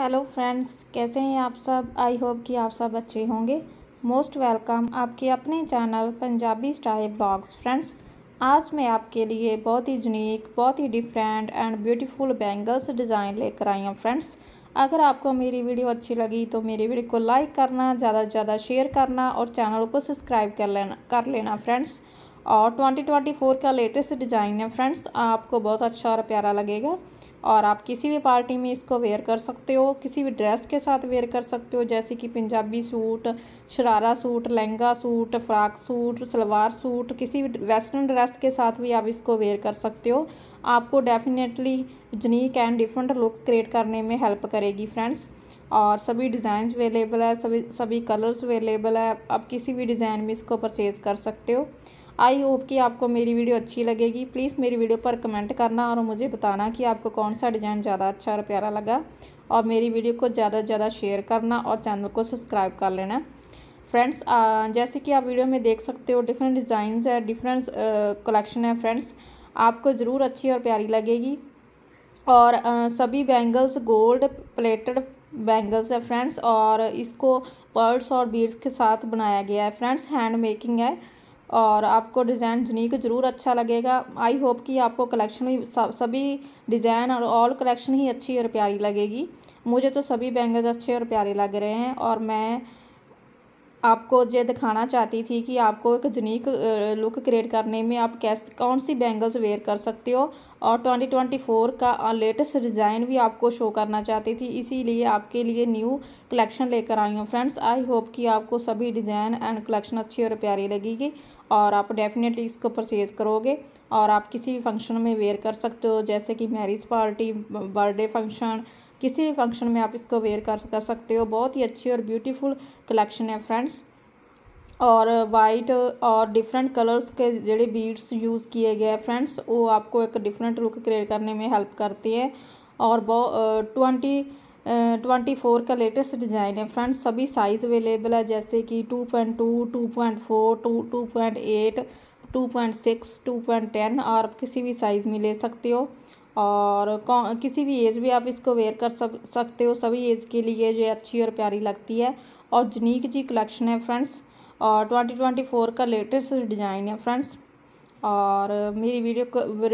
hello friends कैसे हैं आप सब आई होप कि आप सब अच्छे होंगे मोस्ट वेलकम आपके अपने channel Punjabi style blogs friends आज मैं आपके लिए बहुत ही यूनिक बहुत ही different and beautiful bangles design लेकर आई हूँ फ्रेंड्स अगर आपको मेरी वीडियो अच्छी लगी तो मेरी वीडियो को लाइक करना ज़्यादा से ज़्यादा शेयर करना और चैनल को सब्सक्राइब कर लेना कर लेना फ्रेंड्स और ट्वेंटी का लेटेस्ट डिज़ाइन है फ्रेंड्स आपको बहुत अच्छा और प्यारा लगेगा और आप किसी भी पार्टी में इसको वेयर कर सकते हो किसी भी ड्रेस के साथ वेयर कर सकते हो जैसे कि Punjabi suit sharara suit lehenga suit frock suit salwar suit किसी भी वेस्टर्न ड्रेस के साथ भी आप इसको वेयर कर सकते हो आपको definitely unique and different look create करने में हेल्प करेगी फ्रेंड्स और सभी डिज़ाइन अवेलेबल है सभी सभी कलर्स अवेलेबल है आप किसी भी डिज़ाइन में इसको परचेज़ कर सकते हो आई होप कि आपको मेरी वीडियो अच्छी लगेगी प्लीज़ मेरी वीडियो पर कमेंट करना और मुझे बताना कि आपको कौन सा डिज़ाइन ज़्यादा अच्छा और प्यारा लगा और मेरी वीडियो को ज़्यादा से ज़्यादा शेयर करना और चैनल को सब्सक्राइब कर लेना फ्रेंड्स जैसे कि आप वीडियो में देख सकते हो डिफरेंट डिज़ाइंस है डिफरेंट कलेक्शन है फ्रेंड्स आपको ज़रूर अच्छी और प्यारी लगेगी और आ, सभी बैंगल्स गोल्ड प्लेटेड बैंगल्स है फ्रेंड्स और इसको पर्ल्स और बीड्स के साथ बनाया गया है फ्रेंड्स हैंड मेकिंग है और आपको डिज़ाइन यूनिक ज़रूर अच्छा लगेगा आई होप कि आपको कलेक्शन भी सभी डिज़ाइन और ऑल कलेक्शन ही अच्छी और प्यारी लगेगी मुझे तो सभी बैंगल्स अच्छे और प्यारे लग रहे हैं और मैं आपको जो दिखाना चाहती थी कि आपको एक यूनिक लुक क्रिएट करने में आप कैसे कौन सी बैंगल्स वेयर कर सकते हो और 2024 का लेटेस्ट डिज़ाइन भी आपको शो करना चाहती थी इसीलिए आपके लिए न्यू कलेक्शन लेकर आई हूँ फ्रेंड्स आई होप कि आपको सभी डिज़ाइन एंड कलेक्शन अच्छी और प्यारी लगेगी और आप डेफिनेटली इसको परचेज़ करोगे और आप किसी भी फंक्शन में वेयर कर सकते हो जैसे कि मैरिज पार्टी बर्थडे फंक्शन किसी भी फंक्शन में आप इसको वेयर कर कर सकते हो बहुत ही अच्छी और ब्यूटीफुल कलेक्शन है फ्रेंड्स और वाइट और डिफरेंट कलर्स के ਜਿਹੜੇ बीड्स यूज़ किए गए फ्रेंड्स वो आपको एक डिफरेंट लुक क्रिएट करने में हेल्प करती है और ट्वेंटी ट्वेंटी फोर का लेटेस्ट डिज़ाइन है फ्रेंड्स सभी साइज़ अवेलेबल है जैसे कि two point two two point four two two point eight two point six two point ten और किसी भी साइज़ में ले सकते हो और किसी भी एज भी आप इसको वेयर कर सक सकते हो सभी एज के लिए जो अच्छी और प्यारी लगती है और जनीक जी कलेक्शन है फ्रेंड्स और ट्वेंटी ट्वेंटी फोर का लेटेस्ट डिज़ाइन है फ्रेंड्स और मेरी वीडियो को